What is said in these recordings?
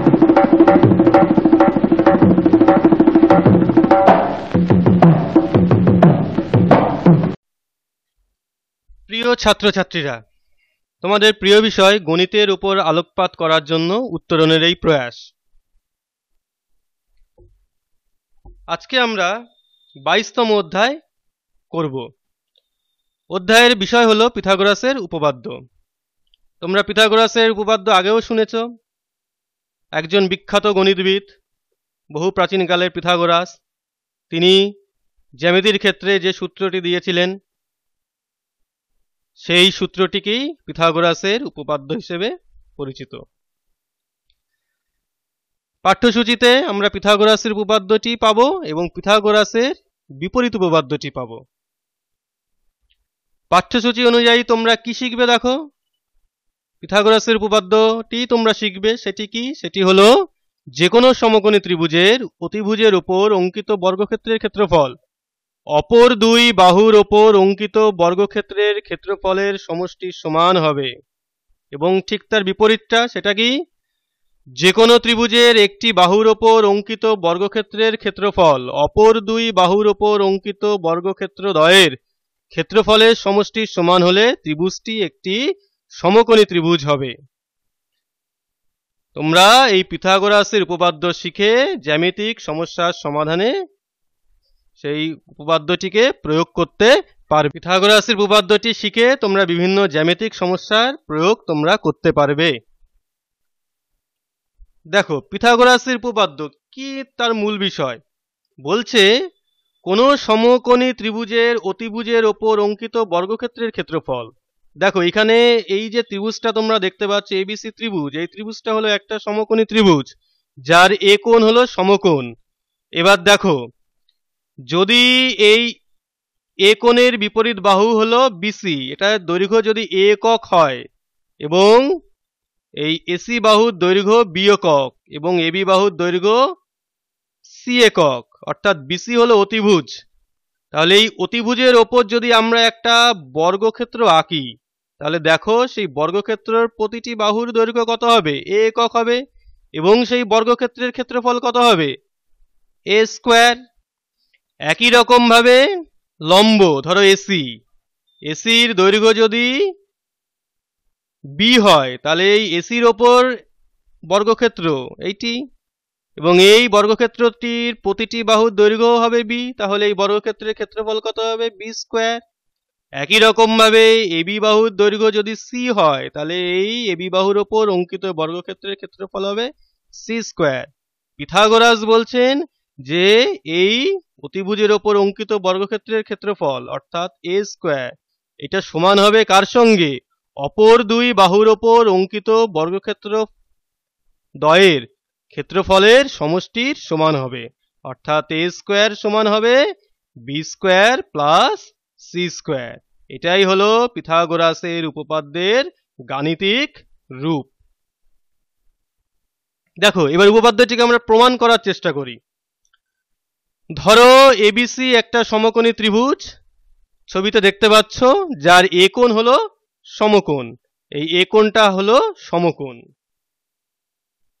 প্রিয় ছাত্রছাত্রীরা তোমাদের প্রিয় বিষয় গণিতের উপর আলোকপাত করার জন্য উত্তরণের এই প্রয়াস আজকে আমরা বাইশতম অধ্যায় করব অধ্যায়ের বিষয় হলো পিথাগোরাসের উপপাদ্য তোমরা পিথাগোরাসের উপপাদ্য আগেও শুনেছ একজন বিখ্যাত গণিতবিদ বহু প্রাচীনকালের পিথাগোরাস তিনি জ্যামিতির ক্ষেত্রে যে সূত্রটি দিয়েছিলেন সেই সূত্রটিকেই পিথাগোরাসের উপপাদ্য হিসেবে পরিচিত পাঠ্যসূচিতে আমরা পিথাগোরাসের উপপাদ্যটি পাব এবং পিথাগোরাসের বিপরীত উপপাদ্যটি পাব পাঠ্যসূচি অনুযায়ী তোমরা কি শিখবে দেখো পিথাগোরাসের উপপাদ্যটি তোমরা শিখবে সেটি কি সেটি হলো যে কোনো সমকোণী ত্রিভুজের অতিভুজের ওপর অঙ্কিত বর্গক্ষেত্রের ক্ষেত্রফল অপর দুই বাহুর ওপর অঙ্কিত বর্গক্ষেত্রের ক্ষেত্রফলের সমষ্টি সমান হবে এবং ঠিক তার বিপরীতটা সেটা কি যে কোনো ত্রিভুজের একটি বাহুর ওপর অঙ্কিত বর্গক্ষেত্রের ক্ষেত্রফল অপর দুই বাহুর ওপর অঙ্কিত বর্গক্ষেত্র দয়ের ক্ষেত্রফলের সমষ্টি সমান হলে ত্রিভুজটি একটি সমকোণী ত্রিভুজ হবে তোমরা এই পিথাগোরাসের উপপাদ্য শিখে জ্যামিতিক সমস্যার সমাধানে সেই উপপাদ্যটিকে প্রয়োগ করতে পারবে পিথাগোরাসের উপপাদ্যটি শিখে তোমরা বিভিন্ন জ্যামিতিক সমস্যার প্রয়োগ তোমরা করতে পারবে দেখো পিথাগোরাসের উপপাদ্য কি তার মূল বিষয় বলছে কোনো সমকোণী ত্রিভুজের অতিভুজের ওপর অঙ্কিত বর্গক্ষেত্রের ক্ষেত্রফল দেখো এখানে এই যে ত্রিভুজটা তোমরা দেখতে পাচ্ছ এবিসি ত্রিভুজ এই ত্রিভুজটা হলো একটা সমকোণী ত্রিভুজ যার এ কোণ হলো সমকোণ এবার দেখো যদি এই এ কোণের বিপরীত বাহু হলো বিসি এটা দৈর্ঘ্য যদি এ একক হয় এবং এই এসি বাহুর দৈর্ঘ্য বি একক এবং এবি বাহুর দৈর্ঘ্য সি একক অর্থাৎ বিসি হলো অতিভুজ তাহলে এই অতিভুজের ওপর যদি আমরা একটা বর্গক্ষেত্র আঁকি তাহলে দেখো সেই বর্গক্ষেত্রের প্রতিটি বাহুর দৈর্ঘ্য কত হবে এ একক হবে এবং সেই বর্গক্ষেত্রের ক্ষেত্রফল কত হবে এ স্কোয়ার একই রকমভাবে লম্ব ধরো এসি এসির দৈর্ঘ্য যদি বি হয় তাহলে এই এসির ওপর বর্গক্ষেত্র এইটি এবং এই বর্গক্ষেত্রটির প্রতিটি বাহুর দৈর্ঘ্য হবে বি তাহলে এই বর্গক্ষেত্রের ক্ষেত্রফল কত হবে বি স্কোয়ার একই রকমভাবে এবি বাহুর দৈর্ঘ্য যদি সি হয় তাহলে এই এবি বাহুর ওপর অঙ্কিত বর্গক্ষেত্রের ক্ষেত্রফল হবে সি স্কোয়ার পিথাগোরাস বলছেন যে এই অতিভুজের ওপর অঙ্কিত বর্গক্ষেত্রের ক্ষেত্রফল অর্থাৎ এ স্কোয়ার এটা সমান হবে কার সঙ্গে অপর দুই বাহুর ওপর অঙ্কিত বর্গক্ষেত্র দয়ের ক্ষেত্রফলের সমষ্টির সমান হবে অর্থাৎ এ স্কোয়ার সমান হবে B square plus C square এটাই হল পিথাগোরাসের উপপাদ্যের গাণিতিক রূপ দেখো এবার উপপাদ্যটিকে আমরা প্রমাণ করার চেষ্টা করি ধরো এবিসি একটা সমকোণী ত্রিভুজ ছবিতে দেখতে পাচ্ছ যার এ কোণ হলো সমকোণ এই এ কোণটা হলো সমকোণ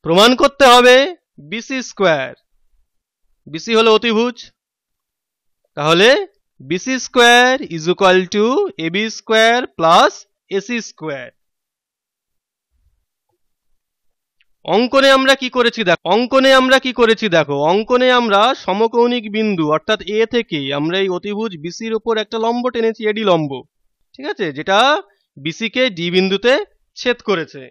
প্রমাণ করতে হবে বিসি স্কোয়ার বিসি হলো অতিভুজ তাহলে BC square is equal to AB square plus AC square. অঙ্কনে আমরা কি করেছি দেখো অঙ্কনে আমরা কি করেছি দেখো অঙ্কনে আমরা সমকৌণিক বিন্দু অর্থাৎ এ থেকে আমরা এই অতিভুজ বিসির উপর একটা লম্ব টেনেছি এডি লম্ব ঠিক আছে যেটা বিসিকে ডি বিন্দুতে ছেদ করেছে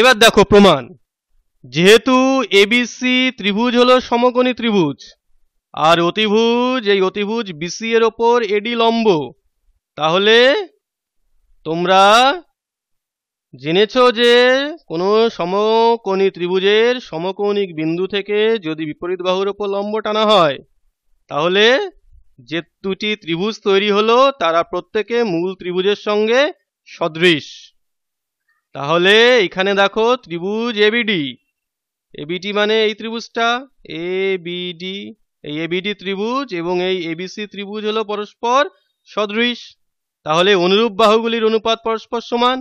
এবার দেখো প্রমাণ যেহেতু এবিসি ত্রিভুজ হলো সমকোণী ত্রিভুজ আর অতিভুজ এই অতিভুজ বিসি এর ওপর এডি লম্ব তাহলে তোমরা জেনেছ যে কোনো সমকোণী ত্রিভুজের সমকৌণিক বিন্দু থেকে যদি বিপরীত বাহুর ওপর লম্ব টানা হয় তাহলে যে দুটি ত্রিভুজ তৈরি হলো তারা প্রত্যেকে মূল ত্রিভুজের সঙ্গে সদৃশ তাহলে এখানে দেখো ত্রিভুজ এবিডি এবিডি মানে এই ত্রিভুজটা এবিডি এই এবিডি ত্রিভুজ এবং এই এবিসি ত্রিভুজ হলো পরস্পর সদৃশ তাহলে অনুরূপ বাহুগুলির অনুপাত পরস্পর সমান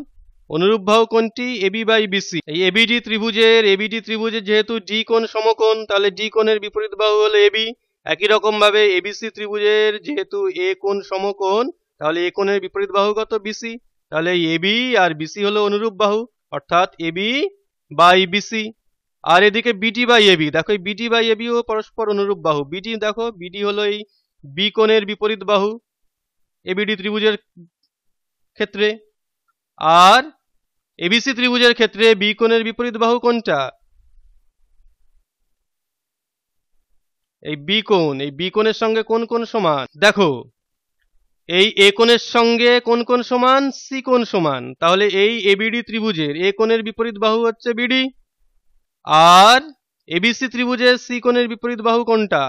অনুরূপ বাহু কোনটি এবি বাই বিসি এই এবিডি ত্রিভুজের এবিডি ত্রিভুজের যেহেতু ডি কোণ সমকোণ তাহলে ডি কোণের বিপরীত বাহু হলো এবি একই রকমভাবে এবিসি ত্রিভুজের যেহেতু এ কোণ সমকোণ তাহলে এ কোণের বিপরীত বাহু কত বিসি তাহলে এবি আর বিসি হলো অনুরূপ বাহু অর্থাৎ এবি বাই বিসি আর এদিকে বিটি বাই এবি দেখো এই বিটি বাই ও পরস্পর অনুরূপ বাহু বিটি দেখো বিটি হলো এই বি কোণের বিপরীত বাহু এবিডি ত্রিভুজের ক্ষেত্রে আর এবিসি ত্রিভুজের ক্ষেত্রে বি কোণের বিপরীত বাহু কোনটা এই বি কোণ এই বি কোণের সঙ্গে কোন কোন সমান দেখো এই এ কোণের সঙ্গে কোন কোন সমান সি কোণ সমান তাহলে এই এবিডি ত্রিভুজের এ কোণের বিপরীত বাহু হচ্ছে বিডি আর এবিসি ত্রিভুজের সি কোণের বিপরীত বাহু কোনটা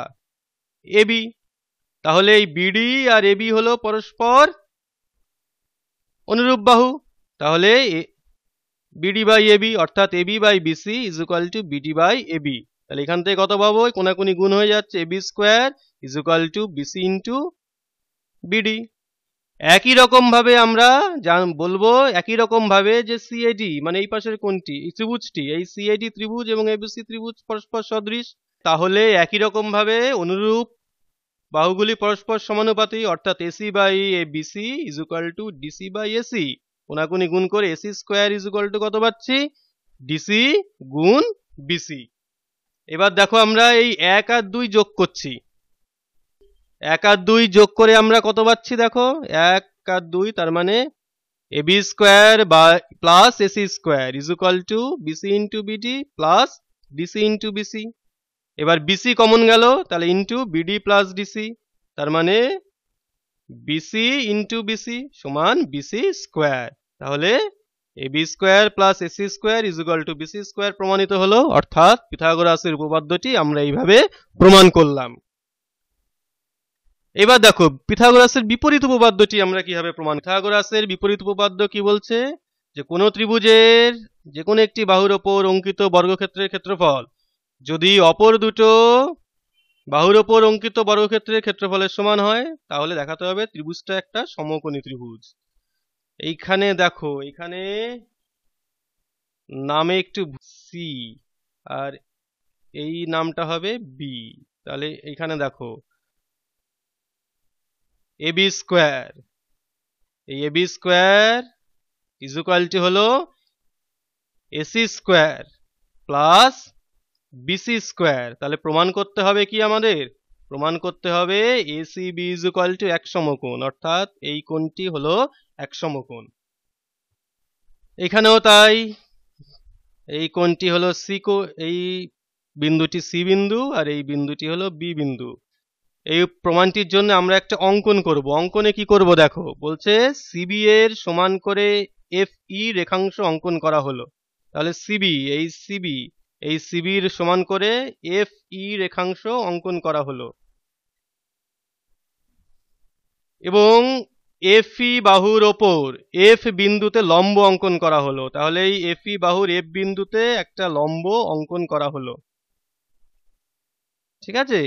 এবি তাহলে এই বিডি আর এবি হলো পরস্পর অনুরূপ বাহু তাহলে বিডি বাই এবি অর্থাৎ AB by BC is equal to BD by AB তাহলে এখান থেকে কত পাবো কোনাকুনি গুণ হয়ে যাচ্ছে AB square is equal to BC into BD একই রকমভাবে আমরা বলবো একই রকমভাবে যে সিএডি মানে এই পাশের কোনটি ত্রিভুজটি এই সিএডি ত্রিভুজ এবং এবিসি ত্রিভুজ পরস্পর সদৃশ তাহলে একই রকমভাবে অনুরূপ বাহুগুলি পরস্পর সমানুপাতি অর্থাৎ AC by A BC is equal to DC by AC কোনাকুনি গুণ করে এসি স্কোয়ার ইজুকাল টু কত পাচ্ছি ডিসি গুণ বিসি এবার দেখো আমরা এই এক আর দুই যোগ করছি এক আর দুই যোগ করে আমরা কত পাচ্ছি দেখো এক আর দুই তার মানে এ বি স্কোয়ার বা plus AC square is equal to BC into BD plus DC into BC এবার বিসি কমন গেল তাহলে ইন্টু বিডি প্লাস ডিসি তার মানে বিসি ইন্টু বিসি সমান বিসি স্কোয়ার তাহলে A B square plus AC square is equal to BC square প্রমাণিত হলো অর্থাৎ পিথাগোরাসের উপপাদ্যটি আমরা এইভাবে প্রমাণ করলাম এবার দেখো পিথাগোরাসের বিপরীত উপপাদ্যটি আমরা কিভাবে প্রমাণ পিথাগোরাসের বিপরীত উপপাদ্য কি বলছে যে কোনো ত্রিভুজের যে কোনো একটি বাহুর ওপর অঙ্কিত বর্গক্ষেত্রের ক্ষেত্রফল যদি অপর দুটো বাহুর ওপর অঙ্কিত বর্গক্ষেত্রের ক্ষেত্রফলের সমান হয় তাহলে দেখাতে হবে ত্রিভুজটা একটা সমকোণী ত্রিভুজ এইখানে দেখো এখানে নামে একটু সি আর এই নামটা হবে বি তাহলে এইখানে দেখো এবি স্কোয়ার এই এবি স্কোয়ার ইজ ইকুয়ালটি হলো AC square plus BC square তাহলে প্রমাণ করতে হবে কি আমাদের প্রমাণ করতে হবে AC B is equal to এক সমকোণ অর্থাৎ এই কোণটি হল এক সমকোণ এখানেও তাই এই কোণটি হল সি কো এই বিন্দুটি সি বিন্দু আর এই বিন্দুটি হল বি বিন্দু এই প্রমাণটির জন্য আমরা একটা অঙ্কন করব অঙ্কনে কি করব দেখো বলছে সিবি এর সমান করে এফ ই e রেখাংশ অঙ্কন করা হলো তাহলে সিবি এই সিবি এই সিবির সমান করে এফ ই e রেখাংশ অঙ্কন করা হলো এবং এফ ই e বাহুর ওপর এফ বিন্দুতে লম্ব অঙ্কন করা হলো তাহলে এই এফ ই বাহুর এফ বিন্দুতে একটা লম্ব অঙ্কন করা হলো ঠিক আছে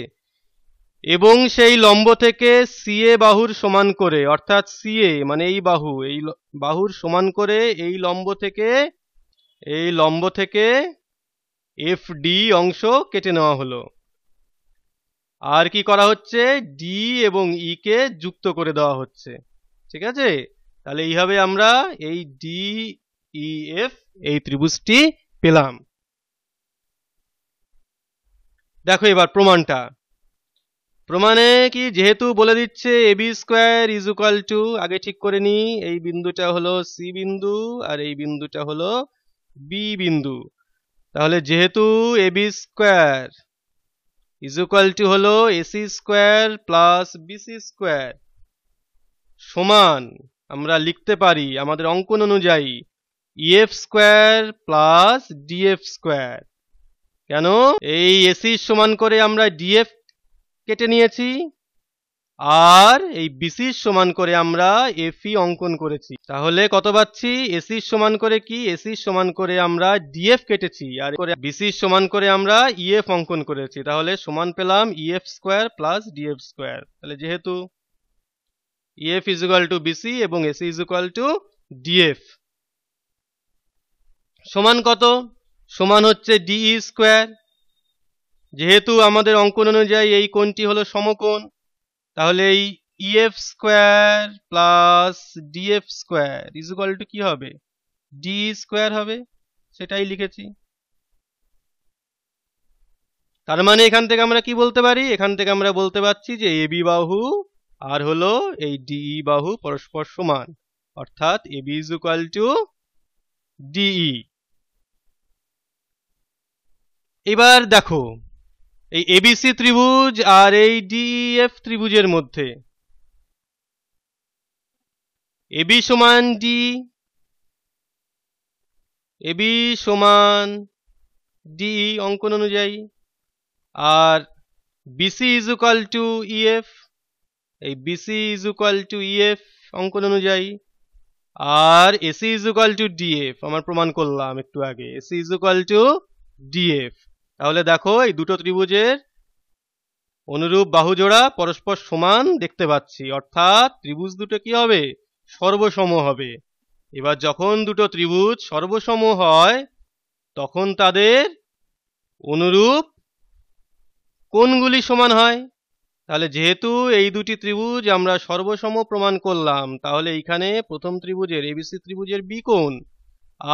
এবং সেই লম্ব থেকে সিএ বাহুর সমান করে অর্থাৎ সিএ মানে এই বাহু এই বাহুর সমান করে এই লম্ব থেকে এই লম্ব থেকে এফ ডি অংশ কেটে নেওয়া হলো আর কি করা হচ্ছে ডি এবং ই কে যুক্ত করে দেওয়া হচ্ছে ঠিক আছে তাহলে এইভাবে আমরা এই ডি ই এফ এই ত্রিভুজটি পেলাম দেখো এবার প্রমাণটা প্রমাণে কি যেহেতু বলে দিচ্ছে AB square is equal to আগে ঠিক করে নি এই বিন্দুটা হলো সি বিন্দু আর এই বিন্দুটা হলো বি বিন্দু তাহলে যেহেতু AB square is equal to হলো AC square plus BC square সমান আমরা লিখতে পারি আমাদের অঙ্কন অনুযায়ী EF square plus DF square কেন এই এসি সমান করে আমরা ডিএফ কেটে নিয়েছি আর এই বিসির সমান করে আমরা এফি e অঙ্কন করেছি তাহলে কত পাচ্ছি এসির সমান করে কি এসির সমান করে আমরা ডিএফ কেটেছি আর বিসির সমান করে আমরা ইএফ e অঙ্কন করেছি তাহলে সমান পেলাম EF square plus DF square তাহলে যেহেতু EF is equal to BC এবং AC is equal to DF সমান কত সমান হচ্ছে ডিই স্কোয়ার e যেহেতু আমাদের অঙ্কন অনুযায়ী এই কোণটি হলো সমকোণ তাহলে এই EF square plus DF square is equal to কি হবে ডি স্কোয়ার হবে সেটাই লিখেছি তার মানে এখান থেকে আমরা কি বলতে পারি এখান থেকে আমরা বলতে পারছি যে এ বি বাহু আর হলো এই ডিই e বাহু পরস্পর সমান অর্থাৎ A B is equal to DE এবার দেখো এই এবিসি ত্রিভুজ আর এই ডিএফ e ত্রিভুজের মধ্যে এবি সমান ডি এবি সমান ডি e অঙ্কন অনুযায়ী আর BC is equal to EF এই BC is equal to EF অঙ্কন অনুযায়ী আর AC is equal to DF আমার প্রমাণ করলাম একটু আগে AC is equal to DF তাহলে দেখো এই দুটো ত্রিভুজের অনুরূপ বাহুজোড়া পরস্পর সমান দেখতে পাচ্ছি অর্থাৎ ত্রিভুজ দুটো কি হবে সর্বসম হবে এবার যখন দুটো ত্রিভুজ সর্বসম হয় তখন তাদের অনুরূপ কোনগুলি সমান হয় তাহলে যেহেতু এই দুটি ত্রিভুজ আমরা সর্বসম প্রমাণ করলাম তাহলে এইখানে প্রথম ত্রিভুজের এবিসি ত্রিভুজের বি কোণ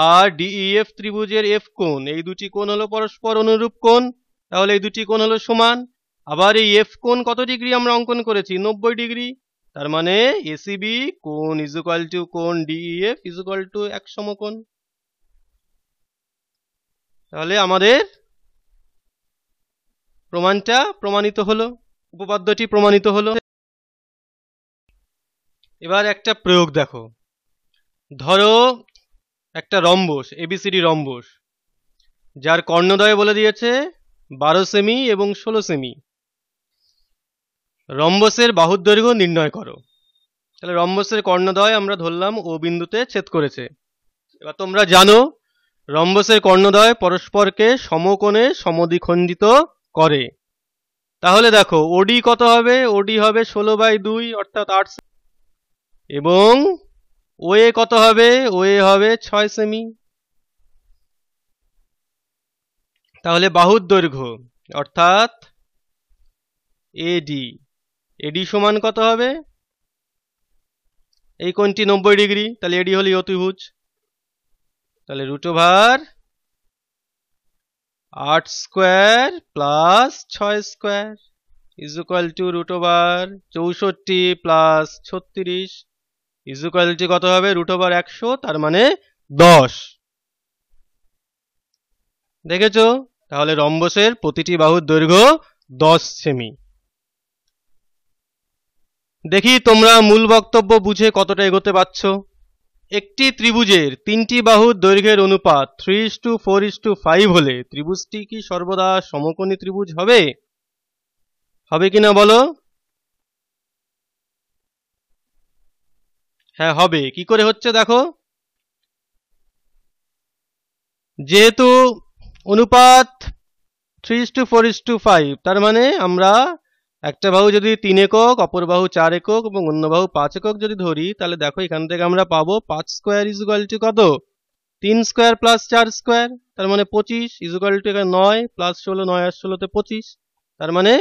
আর ডিইএফ e ত্রিভুজের এফ কোণ এই দুটি কোণ হলো পরস্পর অনুরূপ কোণ তাহলে এই দুটি কোণ হলো সমান আবার এই এফ কোণ কত ডিগ্রি আমরা অঙ্কন করেছি নব্বই ডিগ্রি তার মানে এসিবি কোন ইজুকাল টু কোন ডিইএফ ইজুকাল টু এক সমকোণ তাহলে আমাদের প্রমাণটা প্রমাণিত হলো উপপাদ্যটি প্রমাণিত হলো এবার একটা প্রয়োগ দেখো ধরো একটা রম্বস এবিসিডি রম্বস যার কর্ণদয় বলে দিয়েছে বারো সেমি এবং ষোলো সেমি রম্বসের বাহুর দৈর্ঘ্য নির্ণয় করো তাহলে রম্বসের কর্ণদয় আমরা ধরলাম ও বিন্দুতে ছেদ করেছে এবার তোমরা জানো রম্বসের কর্ণদয় পরস্পরকে সমকোণে সমদিখণ্ডিত করে তাহলে দেখো ওডি কত হবে ওডি হবে ষোলো বাই দুই অর্থাৎ আট এবং ও এ কত হবে ও এ হবে ছয় সেমি তাহলে বাহুর দৈর্ঘ্য অর্থাৎ এডি এডি সমান কত হবে এই কোনটি নব্বই ডিগ্রি তাহলে এডি হলো অতিভুজ তাহলে রুটোভার আট স্কোয়ার প্লাস ছয় square is equal to root over চৌষট্টি প্লাস ছত্রিশ ইজুকালটি কত হবে রুট ওভার একশো তার মানে দশ দেখেছ তাহলে রম্বসের প্রতিটি বাহুর দৈর্ঘ্য দশ সেমি দেখি তোমরা মূল বক্তব্য বুঝে কতটা এগোতে পারছ একটি ত্রিভুজের তিনটি বাহুর দৈর্ঘ্যের অনুপাত three is to four is to five হলে ত্রিভুজটি কি সর্বদা সমকোণী ত্রিভুজ হবে হবে কিনা বলো হ্যাঁ হবে কি করে হচ্ছে দেখো যেহেতু অনুপাত three to four is to five তার মানে আমরা একটা বাহু যদি তিন একক অপর বাহু চার একক এবং অন্য বাহু পাঁচ একক যদি ধরি তাহলে দেখো এখান থেকে আমরা পাবো পাঁচ স্কোয়ার ইকাল টু কত তিন স্কোয়ার প্লাস চার স্কোয়ার তার মানে পঁচিশ ইকাল টু এখানে নয় প্লাস ষোলো নয় আর ষোলোতে পঁচিশ তার মানে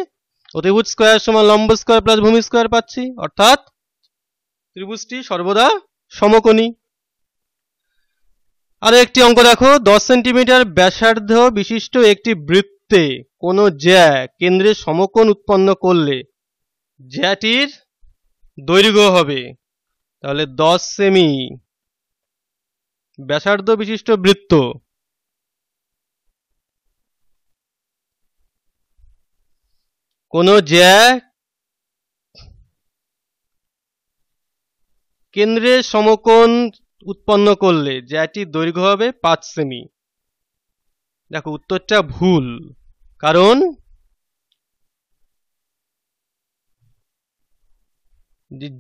অতিভূত স্কোয়ার সমান লম্ব স্কোয়ার প্লাস ভূমি স্কোয়ার পাচ্ছি অর্থাৎ ত্রিভুজটি সর্বদা সমকোণী আর একটি অঙ্ক দেখো দশ সেন্টিমিটার ব্যাসার্ধ বিশিষ্ট একটি বৃত্তে কোনো জ্যা কেন্দ্রে সমকোণ উৎপন্ন করলে জ্যাটির দৈর্ঘ্য হবে তাহলে দশ সেমি ব্যাসার্ধ বিশিষ্ট বৃত্ত কোনো জ্যা কেন্দ্রের সমকোণ উৎপন্ন করলে জ্যাটির দৈর্ঘ্য হবে পাঁচ সেমি দেখো উত্তরটা ভুল কারণ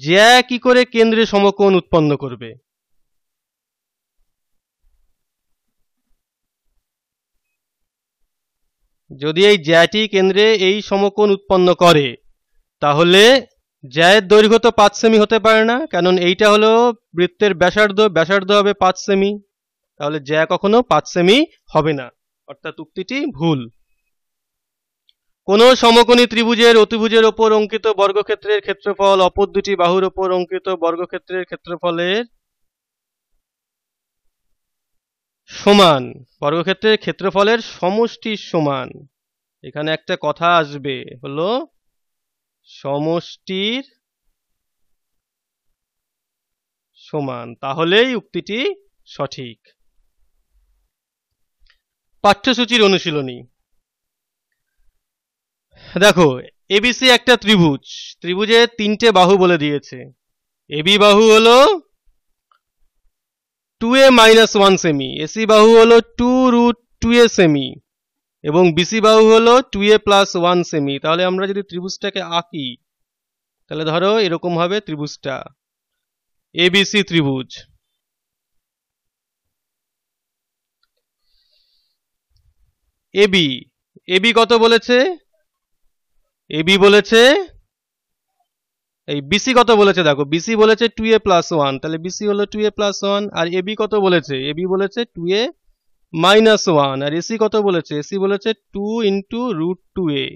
জ্যা কি করে কেন্দ্রে সমকোণ উৎপন্ন করবে যদি এই জ্যাটি কেন্দ্রে এই সমকোণ উৎপন্ন করে তাহলে জ্যায়ের দৈর্ঘ্য তো পাঁচ সেমি হতে পারে না কারণ এইটা হলো বৃত্তের ব্যাসার্ধ ব্যাসার্ধ হবে পাঁচ সেমি তাহলে জ্যা কখনো পাঁচ সেমি হবে না অর্থাৎ উক্তিটি ভুল কোন সমকোণী ত্রিভুজের অতিভুজের ওপর অঙ্কিত বর্গক্ষেত্রের ক্ষেত্রফল অপর দুটি বাহুর ওপর অঙ্কিত বর্গক্ষেত্রের ক্ষেত্রফলের সমান বর্গক্ষেত্রের ক্ষেত্রফলের সমষ্টি সমান এখানে একটা কথা আসবে হলো সমষ্টির সমান তাহলেই উক্তিটি সঠিক পাঠ্যসূচির অনুশীলনী দেখো এবিসি একটা ত্রিভুজ ত্রিভুজে তিনটে বাহু বলে দিয়েছে এবি বাহু হলো টু এ মাইনাস ওয়ান সেমি এসি বাহু হলো টু রুট টু এ সেমি এবং বিসি বাহু হলো টু এ প্লাস ওয়ান সেমি তাহলে আমরা যদি ত্রিভুজটাকে আঁকি তাহলে ধরো এরকম হবে ত্রিভুজটা এবিসি ত্রিভুজ এবি এবি কত বলেছে এবি বলেছে এই বিসি কত বলেছে দেখো বিসি বলেছে টু এ প্লাস ওয়ান তাহলে বিসি হলো টু এ প্লাস ওয়ান আর এবি কত বলেছে এবি বলেছে টু এ মাইনাস ওয়ান আর এসি কত বলেছে এসি বলেছে two into root two A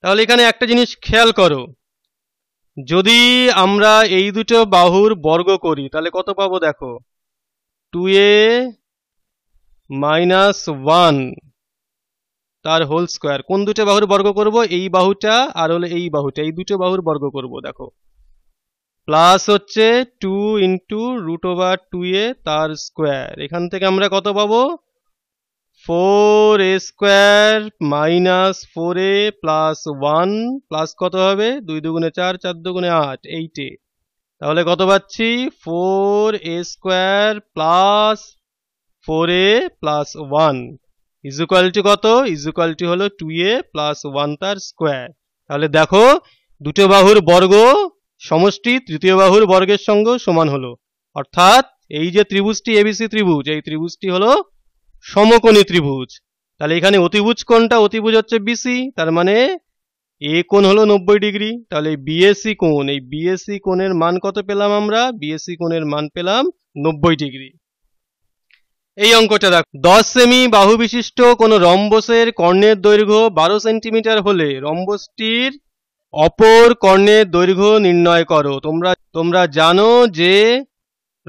তাহলে এখানে একটা জিনিস খেয়াল করো যদি আমরা এই দুটো বাহুর বর্গ করি তাহলে কত পাবো দেখো টু এ মাইনাস ওয়ান তার হোল স্কোয়ার কোন দুটো বাহুর বর্গ করব এই বাহুটা আর হলো এই বাহুটা এই দুটো বাহুর বর্গ করব দেখো প্লাস হচ্ছে two into root over two A তার স্কোয়ার এখান থেকে আমরা কত পাবো four A square minus four A plus one plus কত হবে দুই দুগুণে চার চার দুগুণে আট এইটে তাহলে কত পাচ্ছি four A square plus four A plus one is equal to কত ইজুকালটি হলো টু এ প্লাস ওয়ান তার স্কোয়ার তাহলে দেখো দুটো বাহুর বর্গ সমষ্টি তৃতীয় বাহুর বর্গের সঙ্গে সমান হলো অর্থাৎ এই যে ত্রিভুজটি এবিসি ত্রিভুজ এই ত্রিভুজটি হলো সমকোণী ত্রিভুজ তাহলে এখানে অতিভুজ কোণটা অতিভুজ হচ্ছে বিসি তার মানে এ কোণ হলো নব্বই ডিগ্রি তাহলে বিএসসি কোণ এই বিএসসি কোণের মান কত পেলাম আমরা বিএসসি কোণের মান পেলাম নব্বই ডিগ্রি এই অঙ্কটা দেখ দশ সেমি বাহু বিশিষ্ট কোন রম্বসের কর্ণের দৈর্ঘ্য বারো সেন্টিমিটার হলে রম্বসটির অপর কর্ণের দৈর্ঘ্য নির্ণয় করো তোমরা তোমরা জানো যে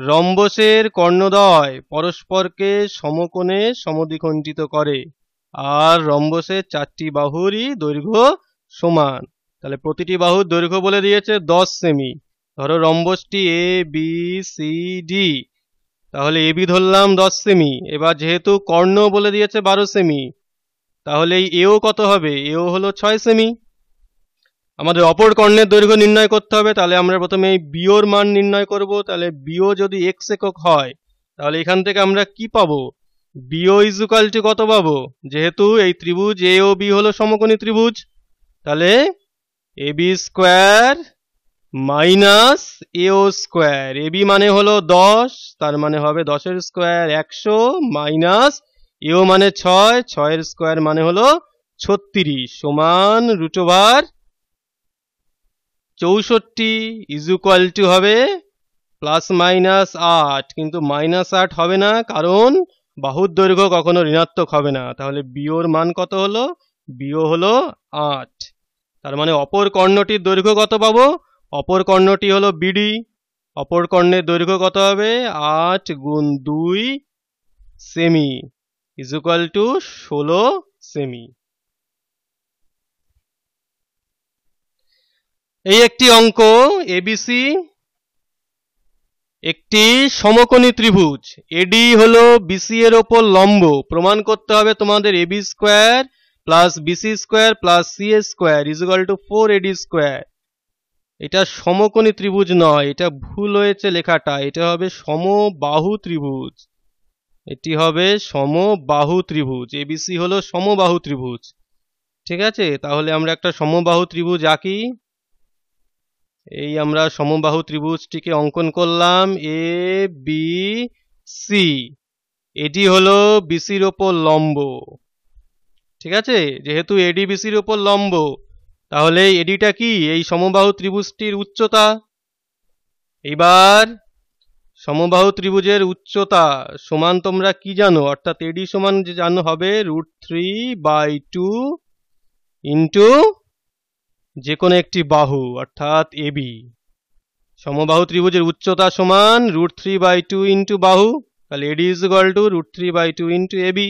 রম্বসের কর্ণদয় পরস্পরকে সমকোণে সমদ্বিখণ্ডিত করে আর রম্বসের চারটি বাহুরই দৈর্ঘ্য সমান তাহলে প্রতিটি বাহুর দৈর্ঘ্য বলে দিয়েছে দশ সেমি ধরো রম্বসটি এ বি সি ডি তাহলে এবি ধরলাম দশ সেমি এবার যেহেতু কর্ণ বলে দিয়েছে বারো সেমি তাহলে এও কত হবে এও হলো ছয় সেমি আমাদের অপর কর্ণের দৈর্ঘ্য নির্ণয় করতে হবে তাহলে আমরা প্রথমে এই বিওর মান নির্ণয় করব তাহলে বিও যদি এক্স একক হয় তাহলে এখান থেকে আমরা কি পাবো বিও ইজুকালটি কত পাবো যেহেতু এই ত্রিভুজ এ ও বি হলো সমকোণী ত্রিভুজ তাহলে A B square minus A O square A B মানে হলো দশ তার মানে হবে দশের স্কোয়ার একশো মাইনাস এও মানে ছয় ছয়ের স্কোয়ার মানে হলো ছত্রিশ সমান রুটোভার চৌষট্টি ইকুয়াল টু হবে প্লাস মাইনাস আট কিন্তু মাইনাস আট হবে না কারণ বাহুর দৈর্ঘ্য কখনো ঋণাত্মক হবে না তাহলে বিওর মান কত হলো বিও হলো আট তার মানে অপর কর্ণটির দৈর্ঘ্য কত পাবো অপর কর্ণটি হলো বিডি অপর কর্ণের দৈর্ঘ্য কত হবে আট গুণ দুই সেমি ইজ ইকুয়াল টু ষোলো সেমি এই একটি অঙ্ক এবিসি একটি সমকোণী ত্রিভুজ এডি হলো বিসি এর ওপর লম্ব প্রমাণ করতে হবে তোমাদের AB square plus BC square plus C A square is equal to four AD square এটা সমকোণী ত্রিভুজ নয় এটা ভুল হয়েছে লেখাটা এটা হবে সমবাহু ত্রিভুজ এটি হবে সমবাহু ত্রিভুজ এবিসি হলো সমবাহু ত্রিভুজ ঠিক আছে তাহলে আমরা একটা সমবাহু ত্রিভুজ আঁকি এই আমরা সমবাহু ত্রিভুজটিকে অঙ্কন করলাম এ বি সি এটি হলো বিসির ওপর লম্ব ঠিক আছে যেহেতু এডি বিসির ওপর লম্ব তাহলে এডিটা কি এই সমবাহু ত্রিভুজটির উচ্চতা এবার সমবাহু ত্রিভুজের উচ্চতা সমান তোমরা কি জানো অর্থাৎ এডি সমান জানো হবে root three by two into যে কোনো একটি বাহু অর্থাৎ এবি সমবাহু ত্রিভুজের উচ্চতা সমান root three by two into বাহু তাহলে AD is equal to root three by two into AB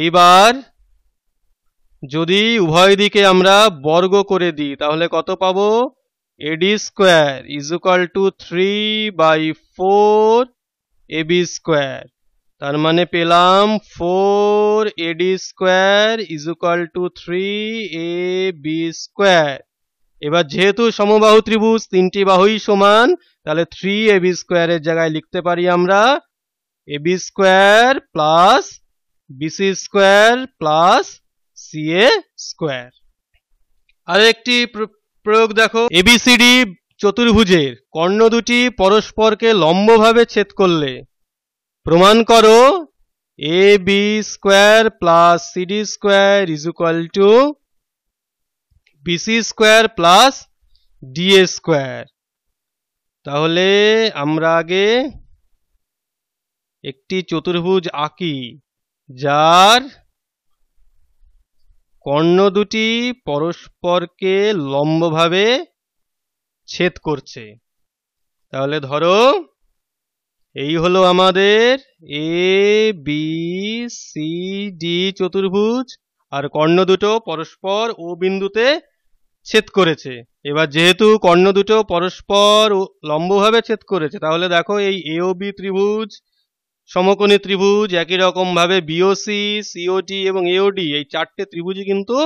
এইবার যদি উভয় দিকে আমরা বর্গ করে দিই তাহলে কত পাব AD square is equal to three by four AB square তার মানে পেলাম four AD square equal to three A B square এবার যেহেতু সমবাহু ত্রিভুজ তিনটি বাহুই সমান তাহলে থ্রি এ বি স্কোয়ারের জায়গায় লিখতে পারি আমরা A B square plus BC square plus C A square আর একটি প্রয়োগ দেখো এবিসিডি চতুর্ভুজের কর্ণ দুটি পরস্পরকে লম্বভাবে ছেদ করলে প্রমাণ করো A B square plus CD square is equal to BC square plus DA square তাহলে আমরা আগে একটি চতুর্ভুজ আঁকি যার কর্ণ দুটি পরস্পরকে লম্বভাবে ছেদ করছে তাহলে ধরো এই হলো আমাদের এ বি সি ডি চতুর্ভুজ আর কর্ণ দুটো পরস্পর ও বিন্দুতে ছেদ করেছে এবার যেহেতু কর্ণ দুটো পরস্পর লম্বভাবে ছেদ করেছে তাহলে দেখো এই এও বি ত্রিভুজ সমকোণী ত্রিভুজ একই রকমভাবে বিওসি সিওটি এবং এওডি এই চারটে ত্রিভুজই কিন্তু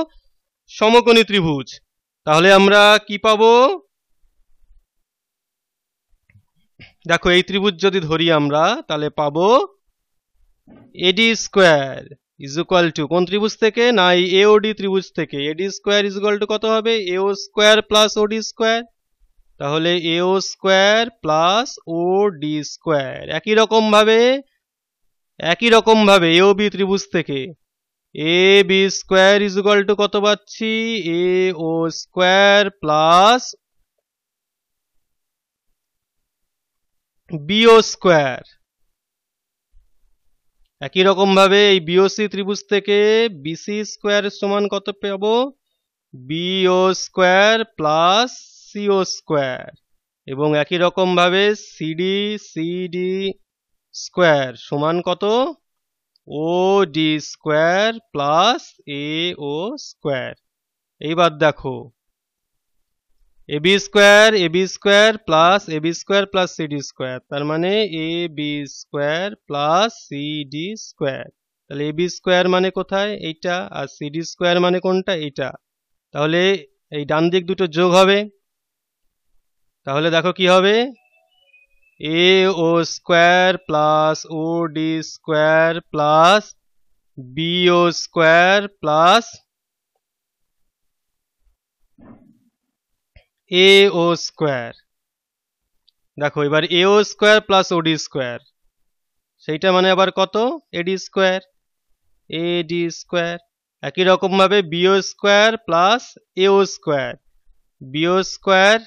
সমকোণী ত্রিভুজ তাহলে আমরা কি পাবো দেখো এই ত্রিভুজ যদি ধরি আমরা তাহলে পাবো AD square is equal to কোন ত্রিভুজ থেকে না এই ডি ত্রিভুজ থেকে AD square is equal to কত হবে AO square plus OD square তাহলে AO square plus O D square একই রকমভাবে একই রকমভাবে এও বি ত্রিভুজ থেকে A B square is equal to কত পাচ্ছি A O square plus BO square একই রকমভাবে এই বিওসি ত্রিভুজ থেকে বিসি স্কোয়ার সমান কত পাব BO square plus CO square এবং একই রকমভাবে সিডি সিডি স্কোয়ার সমান কত O D square plus A O square এইবার দেখো A B square A B square plus A B square plus CD square তার মানে A B square plus CD square তাহলে এ বি স্কোয়ার মানে কোথায় এইটা আর সিডি স্কোয়ার মানে কোনটা এইটা তাহলে এই ডান দিক দুটো যোগ হবে তাহলে দেখো কি হবে A O square plus O D square plus B O square plus A O square দেখো এবার A O square plus OD square সেইটা মানে আবার কত এডি স্কোয়ার এডি স্কোয়ার একই রকমভাবে BO square plus A O square BO square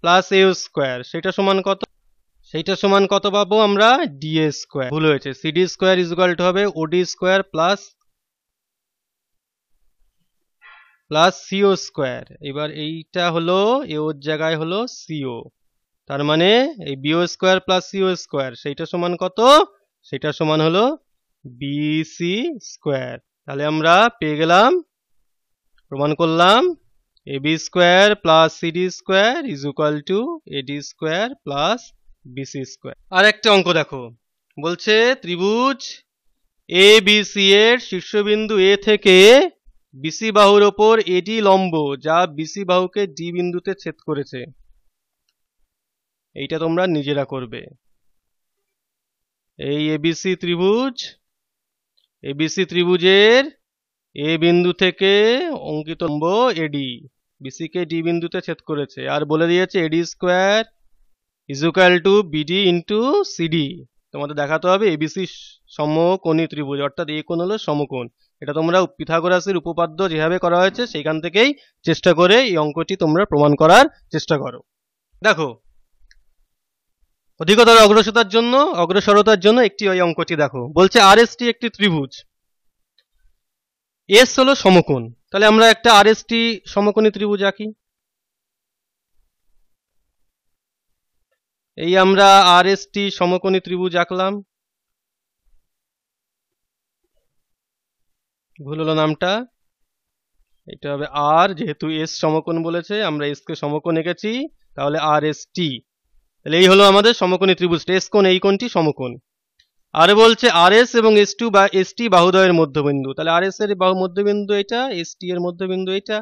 plus A square সেটা সমান কত সেইটা সমান কত পাবো আমরা ডিএ স্কোয়ার ভুল হয়েছে সিডি স্কোয়ার ইজ ইকুয়াল হবে OD square plus plus CO square এবার এইটা হলো ওর জায়গায় হলো সিও তার মানে এই BO square plus CO square সেইটা সমান কত সেটা সমান হলো বিসি স্কোয়ার তাহলে আমরা পেয়ে গেলাম প্রমাণ করলাম A B square plus CD square is equal to AD square plus BC square আর একটা অঙ্ক দেখো বলছে ত্রিভুজ এ বি সি এর শীর্ষবিন্দু এ থেকে বিসি বাহুর ওপর এটি লম্ব যা বিসি বাহুকে ডি বিন্দুতে ছেদ করেছে এইটা তোমরা নিজেরা করবে এই এবিসি ত্রিভুজ এবিসি ত্রিভুজের এ বিন্দু থেকে অঙ্কিত লম্ব এডি বিসিকে ডি বিন্দুতে ছেদ করেছে আর বলে দিয়েছে AD square equal to BD into CD তোমাদের দেখাতে হবে এবিসি সমকোণী ত্রিভুজ অর্থাৎ এই কোণ হলো সমকোণ এটা তোমরা পিথাগোরাসের উপপাদ্য যেভাবে করা হয়েছে সেইখান থেকেই চেষ্টা করে এই অঙ্কটি তোমরা প্রমাণ করার চেষ্টা করো দেখো অধিকতর অগ্রসরতার জন্য অগ্রসরতার জন্য একটি ওই অঙ্কটি দেখো বলছে আর টি একটি ত্রিভুজ এস হলো সমকোণ তাহলে আমরা একটা আর টি সমকোণী ত্রিভুজ আঁকি এই আমরা আর টি সমকোণী ত্রিভুজ আঁকলাম ভুল হলো নামটা এটা হবে আর যেহেতু এস সমকোণ বলেছে আমরা এসকে সমকোণ এঁকেছি তাহলে আর এস টি তাহলে এই হলো আমাদের সমকোণী ত্রিভুজটা এস কোণ এই কোণটি সমকোণ আর বলছে আর এস এবং এস টু বা এস টি বাহুদয়ের মধ্যবিন্দু তাহলে আর এস এর বাহু মধ্যবিন্দু এটা এস টি এর মধ্যবিন্দু এটা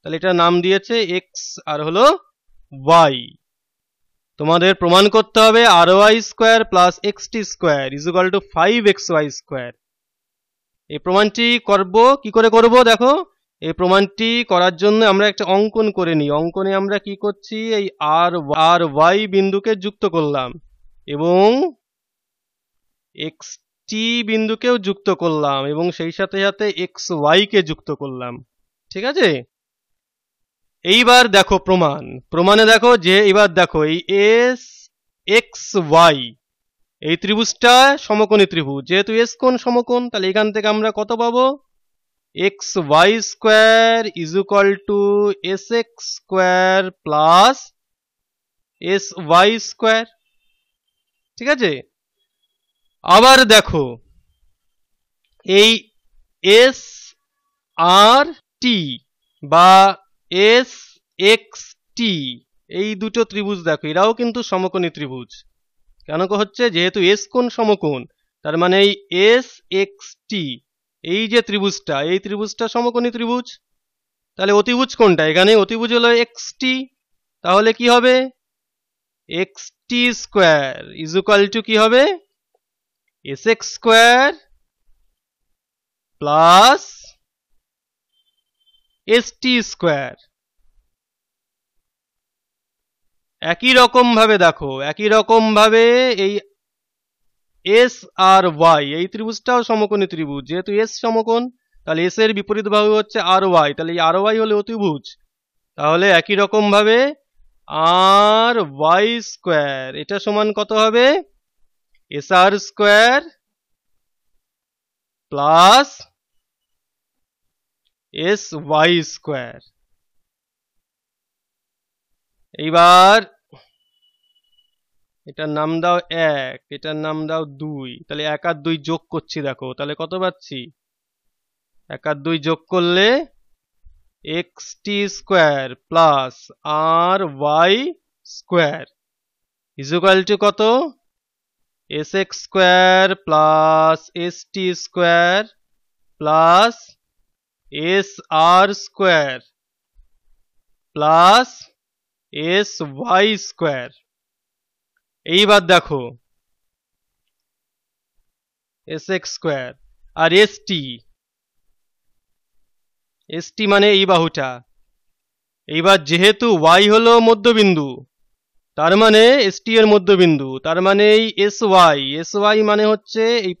তাহলে এটা নাম দিয়েছে এক্স আর হলো ওয়াই তোমাদের প্রমাণ করতে হবে R Y square plus X T square is equal to five X Y square এই প্রমাণটি করব কি করে করব দেখো এই প্রমাণটি করার জন্য আমরা একটা অঙ্কন করে নিই অঙ্কনে আমরা কি করছি এই আর আর ওয়াই বিন্দুকে যুক্ত করলাম এবং এক্স টি বিন্দুকেও যুক্ত করলাম এবং সেই সাথে সাথে এক্স ওয়াইকে যুক্ত করলাম ঠিক আছে এইবার দেখো প্রমাণ প্রমাণে দেখো যে এবার দেখো এই এস এক্স ওয়াই এই ত্রিভুজটা সমকোণী ত্রিভুজ যেহেতু এস কোণ সমকোণ তাহলে এখান থেকে আমরা কত পাবো X Y square is equal to S X square plus S Y square ঠিক আছে আবার দেখো এই এস আর টি বা এস এক্স টি এই দুটো ত্রিভুজ দেখো এরাও কিন্তু সমকোণী ত্রিভুজ কেন হচ্ছে যেহেতু এস কোন সমকোণ তার মানে এই এস এক্স টি এই যে ত্রিভুজটা এই ত্রিভুজটা সমকোণী ত্রিভুজ তাহলে অতিভুজ কোনটা এখানে অতিভুজ হলো এক্স টি তাহলে কি হবে X T square is equal to কি হবে S X square plus S T square একই রকমভাবে দেখো একই রকমভাবে এই এস আর ওয়াই এই ত্রিভুজটাও সমকোণী ত্রিভুজ যেহেতু এস সমকোণ তাহলে এস এর বিপরীত ভাবে হচ্ছে আর ওয়াই তাহলে এই আর ওয়াই হলো অতিভুজ তাহলে একই রকমভাবে আর ওয়াই স্কোয়ার এটা সমান কত হবে S R square plus S Y square এইবার এটার নাম দাও এক এটার নাম দাও দুই তাহলে এক আর দুই যোগ করছি দেখো তাহলে কত পাচ্ছি এক আর দুই যোগ করলে X T square plus R Y square equal to কত S X square plus S T square plus S R square plus S Y square এইবার দেখো এস এক্স স্কোয়ার আর এস টি এস টি মানে এই বাহুটা এইবার যেহেতু Y হলো মধ্যবিন্দু তার মানে এস টি এর মধ্যবিন্দু তার মানে এই এস ওয়াই এস ওয়াই মানে হচ্ছে এই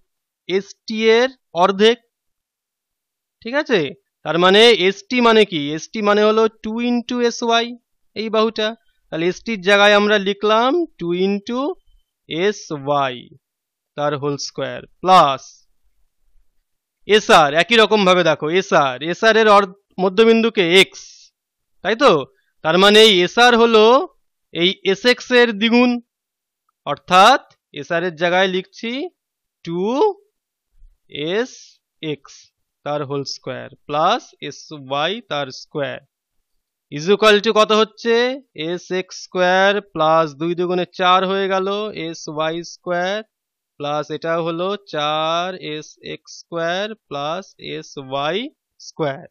এস টি এর অর্ধেক ঠিক আছে তার মানে এস টি মানে কি এস টি মানে হলো টু ইন্টু এস ওয়াই এই বাহুটা তাহলে এসটির জায়গায় আমরা লিখলাম টু ইন্টু এস ওয়াই তার হোল স্কোয়ার প্লাস এসআর একই রকমভাবে দেখো এসআর এসআর এর মধ্যবিন্দুকে এক্স তাই তো তার মানে এই এসআর হলো এই এস এক্স এর দ্বিগুণ অর্থাৎ এসআর এর জায়গায় লিখছি টু এস এক্স তার whole square plus S Y তার স্কোয়ার ইজুকাল টু কত হচ্ছে এস এক্স স্কোয়ার প্লাস দুই দুগুণে চার হয়ে গেল এস ওয়াই স্কোয়ার প্লাস এটা হলো চার S X square plus S Y square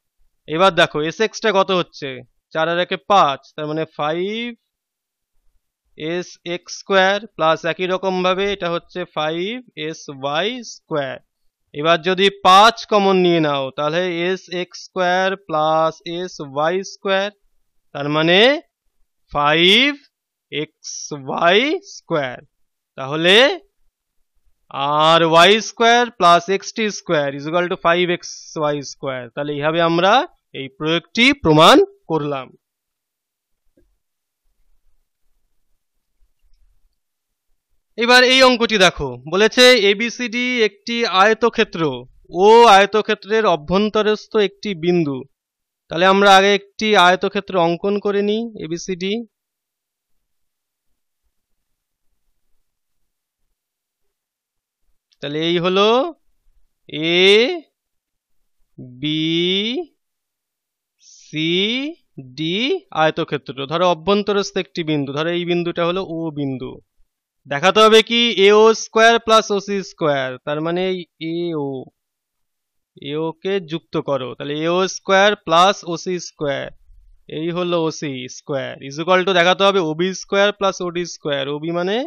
এবার দেখো এস এক্সটা কত হচ্ছে চার আর একে পাঁচ তার মানে five S X square plus একই রকমভাবে এটা হচ্ছে ফাইভ এস ওয়াই স্কোয়ার এবার যদি পাঁচ কমন নিয়ে নাও তাহলে S X square plus S Y square তার মানে ফাইভ এক্স ওয়াই স্কোয়ার তাহলে আর Y square plus X T square equal to five X Y square তাহলে এইভাবে আমরা এই প্রয়োগটি প্রমাণ করলাম এবার এই অঙ্কটি দেখো বলেছে এবিসিডি একটি আয়তক্ষেত্র ও আয়তক্ষেত্রের অভ্যন্তরস্থ একটি বিন্দু তাহলে আমরা আগে একটি আয়তক্ষেত্র অঙ্কন করে নিই এবিসিডি তাহলে এই হলো এ বি সি ডি আয়তক্ষেত্র ধরো অভ্যন্তরস্থ একটি বিন্দু ধরো এই বিন্দুটা হলো ও বিন্দু দেখাতে হবে কি A O square plus O C square তার মানে এই এ ও এও কে যুক্ত করো তাহলে AO square plus OC square এই হলো ওসি স্কোয়ার ইজুকাল টু দেখাতে হবে OB square plus OD square OB মানে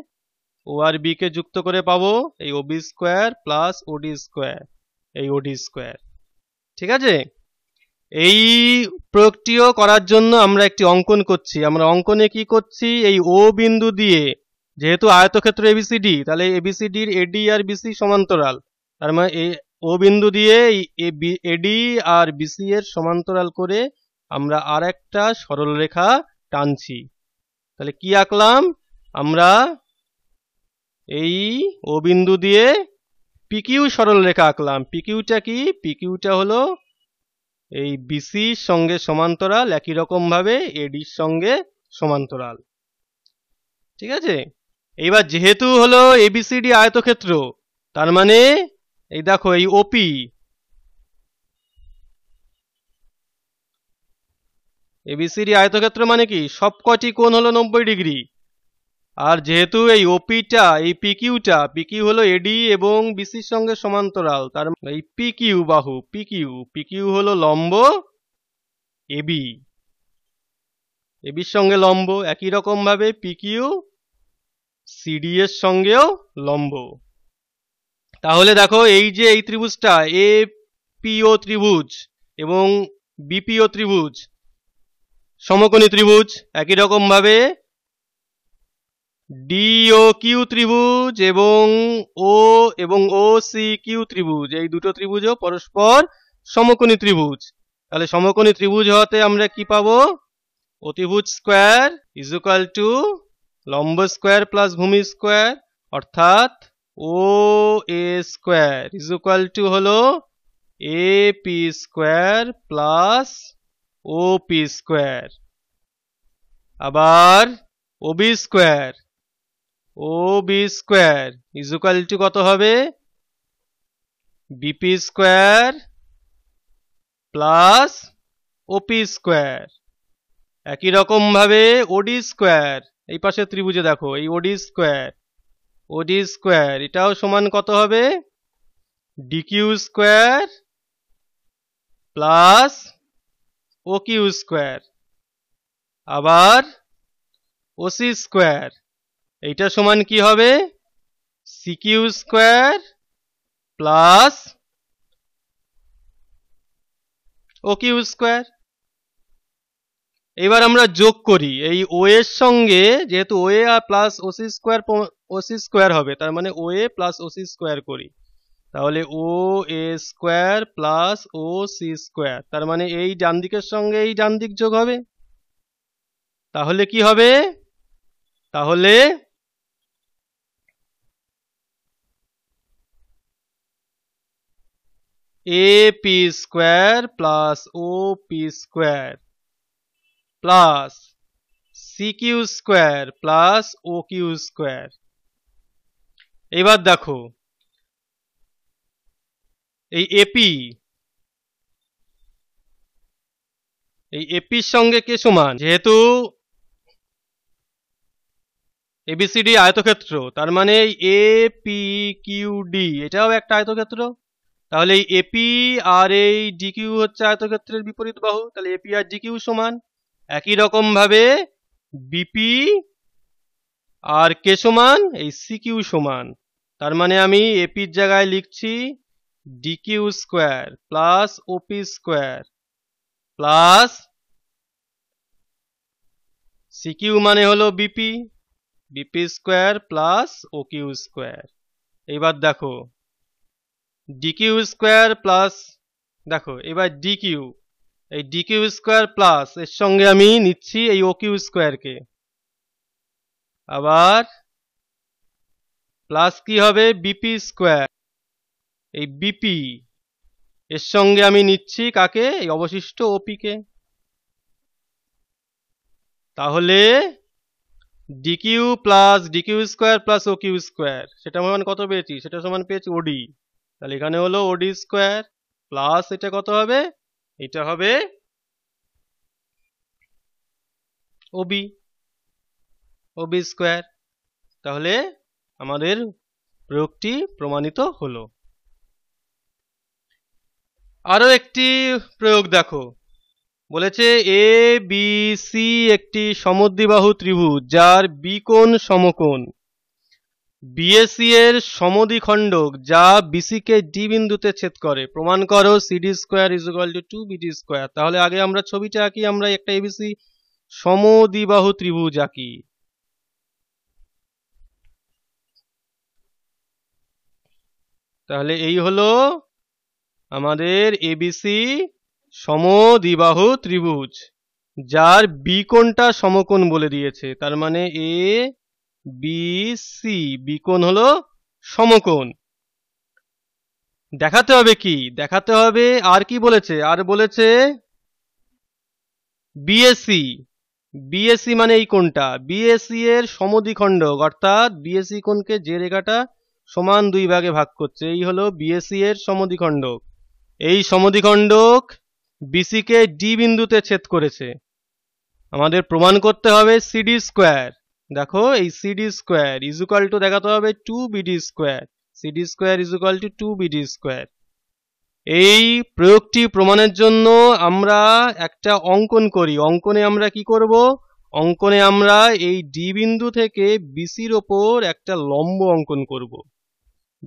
ও আর বি কে যুক্ত করে পাবো এই OB square plus OD square এই ওডি স্কোয়ার ঠিক আছে এই প্রয়োগটিও করার জন্য আমরা একটি অঙ্কন করছি আমরা অঙ্কনে কি করছি এই ও বিন্দু দিয়ে যেহেতু আয়তক্ষেত্র এবিসিডি তাহলে এবিসিডির এডি আর বিসি সমান্তরাল তার মানে ও বিন্দু দিয়ে এডি আর বিসি এর সমান্তরাল করে আমরা আর একটা সরলরেখা টানছি তাহলে কি আঁকলাম আমরা এই ও বিন্দু দিয়ে পিকিউ সরলরেখা আঁকলাম পিকিউটা কি পিকিউটা হলো এই বিসির সঙ্গে সমান্তরাল একই রকমভাবে এডির সঙ্গে সমান্তরাল ঠিক আছে এইবার যেহেতু হলো এবিসিডি আয়তক্ষেত্র তার মানে এই দেখো এই ওপি এবিসিডি আয়তক্ষেত্র মানে কি সব কটি কোন হলো নব্বই ডিগ্রি আর যেহেতু এই ওপিটা এই পিকিউটা পিকিউ হলো এডি এবং বিসির সঙ্গে সমান্তরাল তার মানে এই পিকিউ বাহু পিকিউ পিকিউ হলো লম্ব এবি এবির সঙ্গে লম্ব একই রকমভাবে পিকিউ সিডি এর সঙ্গেও লম্ব তাহলে দেখো এই যে এই ত্রিভুজটা এ পিও ত্রিভুজ এবং বিপিও ত্রিভুজ সমকোণী ত্রিভুজ একই রকমভাবে ডিও কিউ ত্রিভুজ এবং ও এবং ও সি কিউ ত্রিভুজ এই দুটো ত্রিভুজও পরস্পর সমকোণী ত্রিভুজ তাহলে সমকোণী ত্রিভুজ হতে আমরা কি পাবো অতিভুজ স্কোয়ার ইজ ইকুয়াল টু লম্ব স্কোয়ার প্লাস ভূমি স্কোয়ার অর্থাৎ O A square is equal to হলো A P square plus O P square আবার O B square O B square is equal to কত হবে BP square plus OP square একই রকমভাবে ওডি স্কোয়ার এই পাশে ত্রিভুজে দেখো এই ওডি স্কোয়ার ওডি স্কোয়ার এটাও সমান কত হবে DQ square plus O Q square আবার ওসি স্কোয়ার এইটা সমান কি হবে CQ square plus O Q square এবার আমরা যোগ করি এই ও এর সঙ্গে যেহেতু ও এ আর plus OC square OC square হবে তার মানে O A plus OC square করি তাহলে O A square plus O C square তার মানে এই ডান দিকের সঙ্গে এই ডান দিক যোগ হবে তাহলে কি হবে তাহলে A P square plus O P square plus C Q square plus O Q square এবার দেখো এই এপি এই এপির সঙ্গে কে সমান যেহেতু এবিসিডি আয়তক্ষেত্র তার মানে AP A P Q D এটাও একটা আয়তক্ষেত্র তাহলে এই এপি আর এই ডিকিউ হচ্ছে আয়তক্ষেত্রের বিপরীত বাহু তাহলে এপি আর ডিকিউ সমান একই রকম ভাবে বিপি আর কে সমান এই সিকিউ সমান তার মানে আমি এপির জায়গায় লিখছি DQ square plus OP square plus CQ মানে হলো BP BP square plus O Q square এবার দেখো ডিকিউ স্কোয়ার প্লাস দেখো এবার ডিকিউ এই ডিকিউ স্কোয়ার প্লাস এর সঙ্গে আমি নিচ্ছি এই ও কিউ স্কোয়ারকে আবার প্লাস কি হবে বিপি স্কোয়ার এই বিপি এর সঙ্গে আমি নিচ্ছি কাকে এই অবশিষ্ট ওপিকে তাহলে DQ plus DQ square plus O Q square সেটা সমান কত পেয়েছি সেটা সমান পেয়েছি ওডি তাহলে এখানে হলো ওডি স্কোয়ার প্লাস এটা কত হবে এটা হবে ওবি ওবি স্কোয়ার তাহলে আমাদের প্রয়োগটি প্রমাণিত হলো আরও একটি প্রয়োগ দেখো বলেছে এ বি সি একটি সমদ্বিবাহু ত্রিভুজ যার বিকোণ সমকোণ বিএসি এর সমদ্বিখণ্ডক যা কে ডি বিন্দুতে ছেদ করে প্রমাণ করো CD square is equal to two BD square তাহলে আগে আমরা ছবিটা আঁকি আমরা একটা এবিসি সমদ্বিবাহু ত্রিভুজ আঁকি তাহলে এই হলো আমাদের এবিসি সমদ্বিবাহু ত্রিভুজ যার বি সমকোণ বলে দিয়েছে তার মানে এ বি সি বি কোণ হলো সমকোণ দেখাতে হবে কি দেখাতে হবে আর কি বলেছে আর বলেছে বিএসসি বিএসসি মানে এই কোণটা বিএসসি এর সমদ্বিখণ্ডক অর্থাৎ বিএসসি কোণকে যে রেখাটা সমান দুই ভাগে ভাগ করছে এই হলো বিএসি এর সমদ্বিখণ্ডক এই সমদ্বিখণ্ডক বিসিকে ডি বিন্দুতে ছেদ করেছে আমাদের প্রমাণ করতে হবে সিডি স্কোয়ার দেখো এই সিডি স্কোয়ার ইজুকাল টু দেখাতে হবে two BD square CD square equal to two BD square এই প্রয়োগটি প্রমাণের জন্য আমরা একটা অঙ্কন করি অঙ্কনে আমরা কি করব অঙ্কনে আমরা এই ডি বিন্দু থেকে বিসির ওপর একটা লম্ব অঙ্কন করবো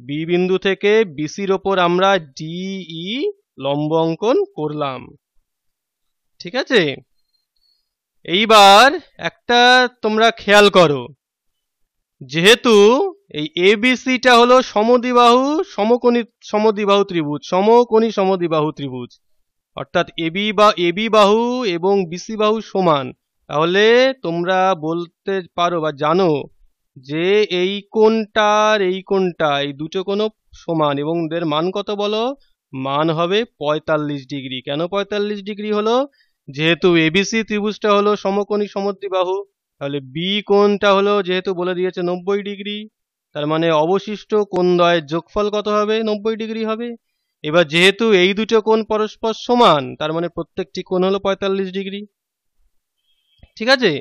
বি বিন্দু থেকে বিসির ওপর আমরা ডিই e লম্ব অঙ্কন করলাম ঠিক আছে এইবার একটা তোমরা খেয়াল করো যেহেতু এই এবিসিটা হলো সমদিবাহু সমকোণী সমদিবাহু ত্রিভুজ সমকোণী সমদিবাহু ত্রিভুজ অর্থাৎ এবি বা এবি বাহু এবং বিসি বাহু সমান তাহলে তোমরা বলতে পারো বা জানো যে এই কোনটার এই কোনটা এই দুটো কোনো সমান এবং এদের মান কত বলো মান হবে পঁয়তাল্লিশ ডিগ্রি কেন পঁয়তাল্লিশ ডিগ্রি হলো যেহেতু এবিসি ত্রিভুজটা হলো সমকোণী সমদ্বিবাহু তাহলে বি কোণটা হলো যেহেতু বলে দিয়েছে নব্বই ডিগ্রি তার মানে অবশিষ্ট কোণদ্বয়ের যোগফল কত হবে নব্বই ডিগ্রি হবে এবার যেহেতু এই দুটো কোণ পরস্পর সমান তার মানে প্রত্যেকটি কোণ হলো পঁয়তাল্লিশ ডিগ্রি ঠিক আছে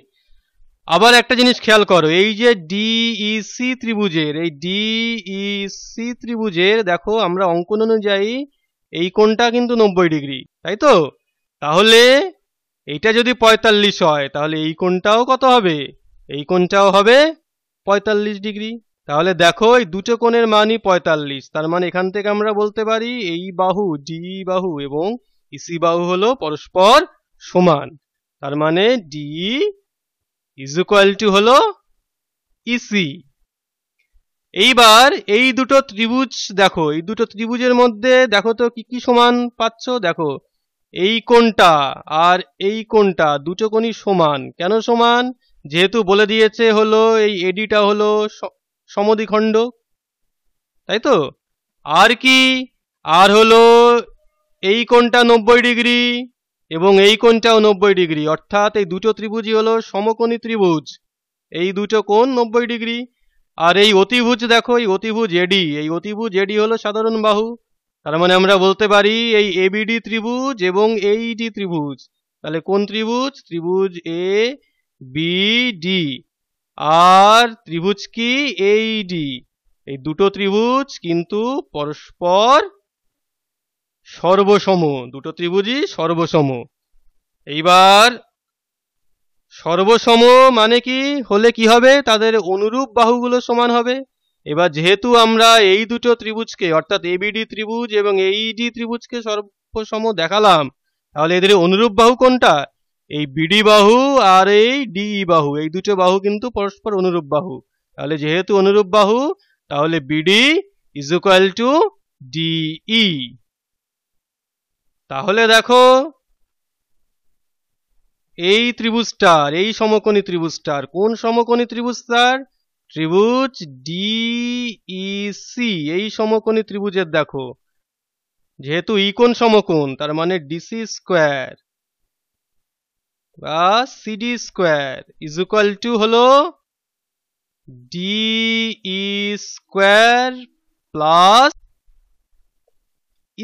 আবার একটা জিনিস খেয়াল করো এই যে ডিইসি e ত্রিভুজের এই ডিইসি e ত্রিভুজের দেখো আমরা অঙ্কন অনুযায়ী এই কোণটা কিন্তু নব্বই ডিগ্রি তাই তো তাহলে এটা যদি পঁয়তাল্লিশ হয় তাহলে এই কোণটাও কত হবে এই কোণটাও হবে পঁয়তাল্লিশ ডিগ্রি তাহলে দেখো এই দুটো কোণের মানই পঁয়তাল্লিশ তার মানে এখান থেকে আমরা বলতে পারি এই বাহু ডি e বাহু এবং ইসি বাহু হলো পরস্পর সমান তার মানে ডি ইজ ইকুয়াল টু হলো ইসি e এইবার এই দুটো ত্রিভুজ দেখো এই দুটো ত্রিভুজের মধ্যে দেখো তো কি কি সমান পাচ্ছ দেখো এই কোনটা আর এই কোনটা দুটো কোনই সমান কেন সমান যেহেতু বলে দিয়েছে হলো এই এডিটা হলো সমদিখণ্ড তাই তো আর কি আর হলো এই কোনটা নব্বই ডিগ্রি এবং এই কোণটাও নব্বই ডিগ্রি অর্থাৎ এই দুটো ত্রিভুজই হলো সমকোণী ত্রিভুজ এই দুটো কোণ নব্বই ডিগ্রি আর এই অতিভুজ দেখো এই অতিভুজ এডি এই অতিভুজ এডি হলো সাধারণ বাহু তার মানে আমরা বলতে পারি এই এবিডি ত্রিভুজ এবং এইডি ত্রিভুজ তাহলে কোন ত্রিভুজ ত্রিভুজ এ বিডি আর ত্রিভুজ কি এইডি e এই দুটো ত্রিভুজ কিন্তু পরস্পর সর্বসম দুটো ত্রিভুজই সর্বসম এইবার সর্বসম মানে কি হলে কি হবে তাদের অনুরূপ বাহুগুলো সমান হবে এবার যেহেতু আমরা এই দুটো ত্রিভুজকে অর্থাৎ এবিডি ত্রিভুজ এবং এই ডি e, ত্রিভুজকে সর্বসম দেখালাম তাহলে এদের অনুরূপ বাহু কোনটা এই বিডি বাহু আর এই ডিই e বাহু এই দুটো বাহু কিন্তু পরস্পর অনুরূপ বাহু তাহলে যেহেতু অনুরূপ বাহু তাহলে BD is equal to DE তাহলে দেখো এই ত্রিভুজটার এই সমকোণী ত্রিভুজটার কোন সমকোণী ত্রিভুজটার ত্রিভুজ ডিইসি e এই সমকোণী ত্রিভুজের দেখো যেহেতু ইকোন e সমকোণ তার মানে ডিসি স্কোয়ার বা CD square is equal to হল DE square plus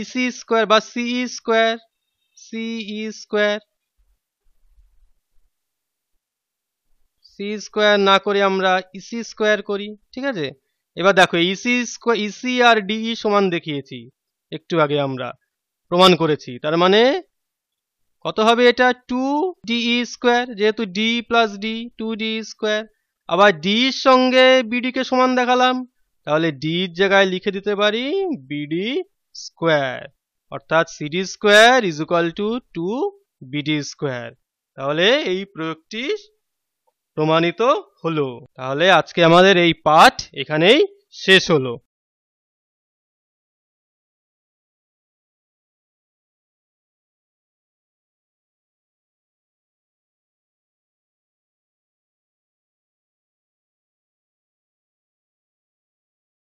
EC square বা সিই স্কোয়ার সিই স্কোয়ার সি স্কোয়ার না করে আমরা ইসি স্কোয়ার করি ঠিক আছে এবার দেখো ইসি স্কোয়ার ইসি আর ডিই সমান দেখিয়েছি একটু আগে আমরা প্রমাণ করেছি তার মানে কত হবে এটা টু ডিই স্কোয়ার যেহেতু D plus D two D square আবার ডির সঙ্গে কে সমান দেখালাম তাহলে ডির জায়গায় লিখে দিতে পারি বিডি স্কোয়ার অর্থাৎ CD square is equal to two BD square তাহলে এই প্রয়োগটি প্রমাণিত হলো তাহলে আজকে আমাদের এই পাঠ এখানেই শেষ হলো